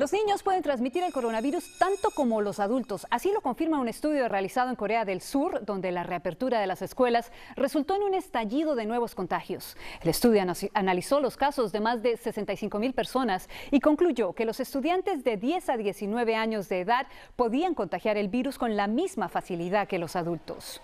Los niños pueden transmitir el coronavirus tanto como los adultos. Así lo confirma un estudio realizado en Corea del Sur, donde la reapertura de las escuelas resultó en un estallido de nuevos contagios. El estudio analizó los casos de más de 65 mil personas y concluyó que los estudiantes de 10 a 19 años de edad podían contagiar el virus con la misma facilidad que los adultos.